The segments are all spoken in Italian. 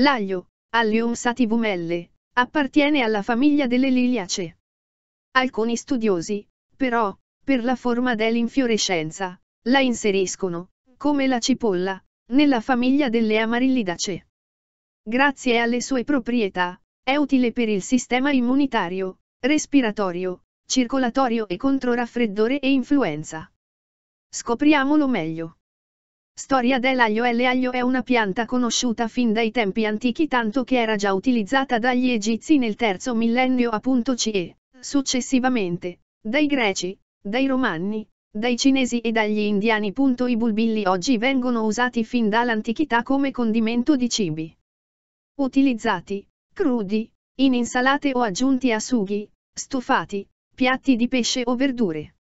L'aglio, Allium sativumelle, appartiene alla famiglia delle liliacee. Alcuni studiosi, però, per la forma dell'infiorescenza, la inseriscono, come la cipolla, nella famiglia delle amarillidace. Grazie alle sue proprietà, è utile per il sistema immunitario, respiratorio, circolatorio e contro raffreddore e influenza. Scopriamolo meglio. Storia dell'aglio è una pianta conosciuta fin dai tempi antichi tanto che era già utilizzata dagli egizi nel terzo millennio a.ce, successivamente, dai greci, dai romani, dai cinesi e dagli indiani. I bulbilli oggi vengono usati fin dall'antichità come condimento di cibi. Utilizzati, crudi, in insalate o aggiunti a sughi, stufati, piatti di pesce o verdure.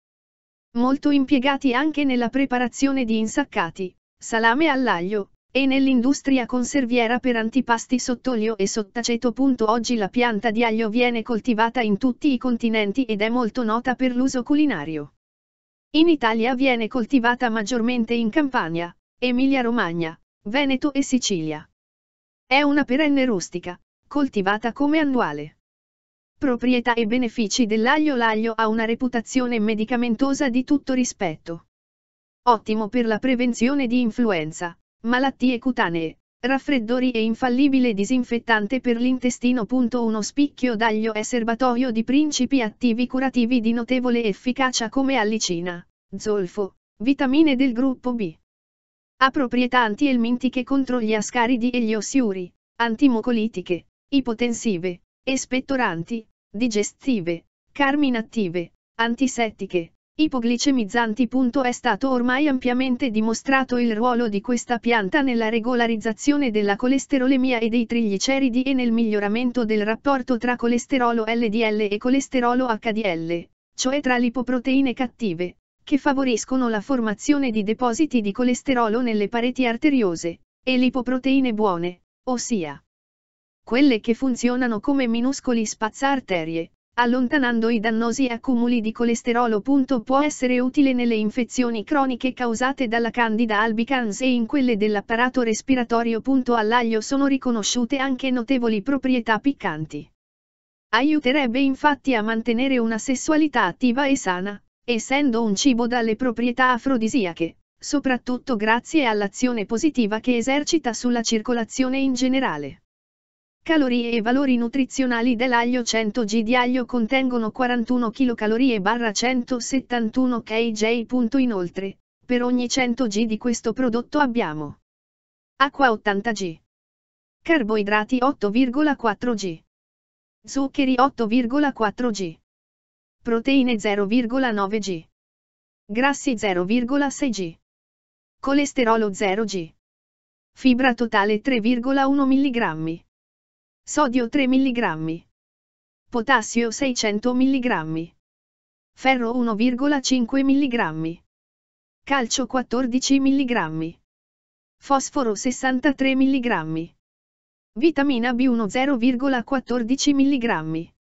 Molto impiegati anche nella preparazione di insaccati, salame all'aglio, e nell'industria conserviera per antipasti sott'olio e sottaceto. Oggi la pianta di aglio viene coltivata in tutti i continenti ed è molto nota per l'uso culinario. In Italia viene coltivata maggiormente in Campania, Emilia-Romagna, Veneto e Sicilia. È una perenne rustica, coltivata come annuale. Proprietà e benefici dell'aglio L'aglio ha una reputazione medicamentosa di tutto rispetto ottimo per la prevenzione di influenza, malattie cutanee, raffreddori e infallibile disinfettante per l'intestino. Uno spicchio d'aglio è serbatoio di principi attivi curativi di notevole efficacia come allicina, zolfo, vitamine del gruppo B. Ha proprietà antielmintiche contro gli ascaridi e gli ossiuri, antimocolitiche, ipotensive, espettoranti, digestive, carminative, antisettiche, ipoglicemizzanti. È stato ormai ampiamente dimostrato il ruolo di questa pianta nella regolarizzazione della colesterolemia e dei trigliceridi e nel miglioramento del rapporto tra colesterolo LDL e colesterolo HDL, cioè tra lipoproteine cattive, che favoriscono la formazione di depositi di colesterolo nelle pareti arteriose, e lipoproteine buone, ossia quelle che funzionano come minuscoli spazzarterie allontanando i dannosi accumuli di colesterolo. Può essere utile nelle infezioni croniche causate dalla candida albicans e in quelle dell'apparato respiratorio. All'aglio sono riconosciute anche notevoli proprietà piccanti. Aiuterebbe infatti a mantenere una sessualità attiva e sana, essendo un cibo dalle proprietà afrodisiache, soprattutto grazie all'azione positiva che esercita sulla circolazione in generale. Calorie e valori nutrizionali dell'aglio 100 g di aglio contengono 41 kcal barra 171 kj. Inoltre, per ogni 100 g di questo prodotto abbiamo acqua 80 g, carboidrati 8,4 g, zuccheri 8,4 g, proteine 0,9 g, grassi 0,6 g, colesterolo 0 g, fibra totale 3,1 mg. Sodio 3 mg. Potassio 600 mg. Ferro 1,5 mg. Calcio 14 mg. Fosforo 63 mg. Vitamina B1 0,14 mg.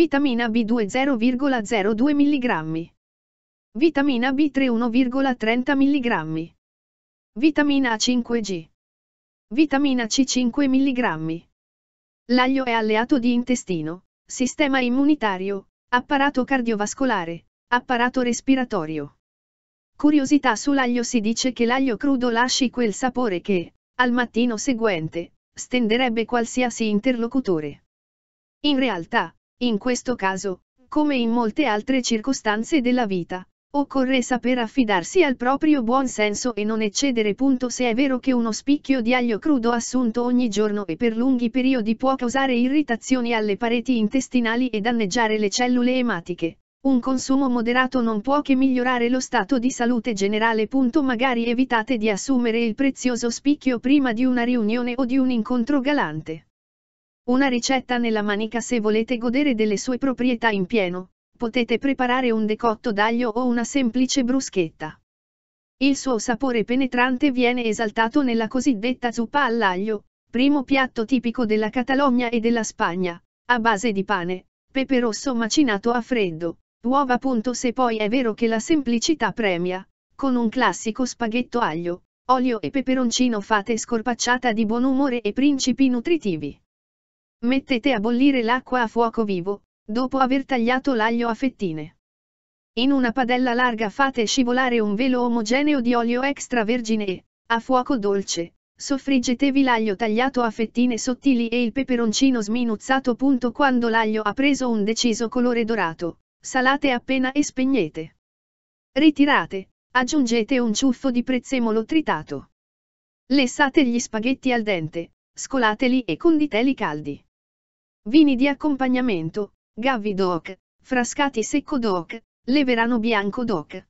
Vitamina B2 0,02 mg. Vitamina B3 1,30 mg. Vitamina A 5G. Vitamina C 5 mg. L'aglio è alleato di intestino, sistema immunitario, apparato cardiovascolare, apparato respiratorio. Curiosità sull'aglio si dice che l'aglio crudo lasci quel sapore che, al mattino seguente, stenderebbe qualsiasi interlocutore. In realtà, in questo caso, come in molte altre circostanze della vita, Occorre saper affidarsi al proprio buon senso e non eccedere. Punto se è vero che uno spicchio di aglio crudo assunto ogni giorno e per lunghi periodi può causare irritazioni alle pareti intestinali e danneggiare le cellule ematiche. Un consumo moderato non può che migliorare lo stato di salute generale. Punto magari evitate di assumere il prezioso spicchio prima di una riunione o di un incontro galante. Una ricetta nella manica se volete godere delle sue proprietà in pieno, potete preparare un decotto d'aglio o una semplice bruschetta. Il suo sapore penetrante viene esaltato nella cosiddetta zuppa all'aglio, primo piatto tipico della Catalogna e della Spagna, a base di pane, pepe rosso macinato a freddo, uova. Se poi è vero che la semplicità premia, con un classico spaghetto aglio, olio e peperoncino fate scorpacciata di buon umore e principi nutritivi. Mettete a bollire l'acqua a fuoco vivo, Dopo aver tagliato l'aglio a fettine. In una padella larga fate scivolare un velo omogeneo di olio extravergine e, a fuoco dolce, soffriggetevi l'aglio tagliato a fettine sottili e il peperoncino sminuzzato. Quando l'aglio ha preso un deciso colore dorato, salate appena e spegnete. Ritirate, aggiungete un ciuffo di prezzemolo tritato. Lessate gli spaghetti al dente, scolateli e conditeli caldi. Vini di accompagnamento, Gavi DOC, Frascati Secco DOC, Leverano Bianco DOC.